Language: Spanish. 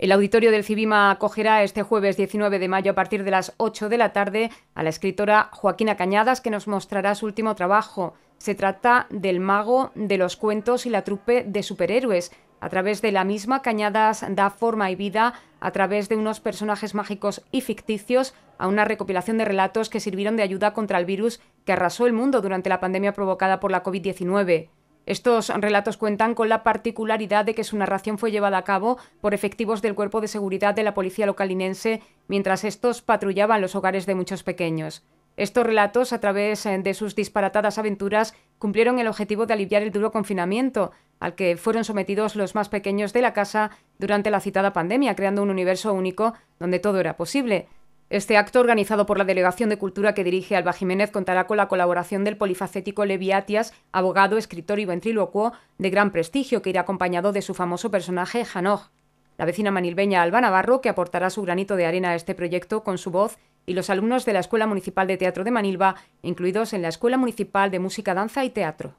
El auditorio del Cibima acogerá este jueves 19 de mayo a partir de las 8 de la tarde a la escritora Joaquina Cañadas, que nos mostrará su último trabajo. Se trata del mago de los cuentos y la trupe de superhéroes. A través de la misma, Cañadas da forma y vida, a través de unos personajes mágicos y ficticios, a una recopilación de relatos que sirvieron de ayuda contra el virus que arrasó el mundo durante la pandemia provocada por la COVID-19. Estos relatos cuentan con la particularidad de que su narración fue llevada a cabo por efectivos del Cuerpo de Seguridad de la Policía Localinense mientras estos patrullaban los hogares de muchos pequeños. Estos relatos, a través eh, de sus disparatadas aventuras, cumplieron el objetivo de aliviar el duro confinamiento al que fueron sometidos los más pequeños de la casa durante la citada pandemia, creando un universo único donde todo era posible. Este acto, organizado por la Delegación de Cultura que dirige Alba Jiménez, contará con la colaboración del polifacético Levi abogado, escritor y ventrilocuo de gran prestigio, que irá acompañado de su famoso personaje, janor La vecina manilbeña Alba Navarro, que aportará su granito de arena a este proyecto con su voz, y los alumnos de la Escuela Municipal de Teatro de Manilva, incluidos en la Escuela Municipal de Música, Danza y Teatro.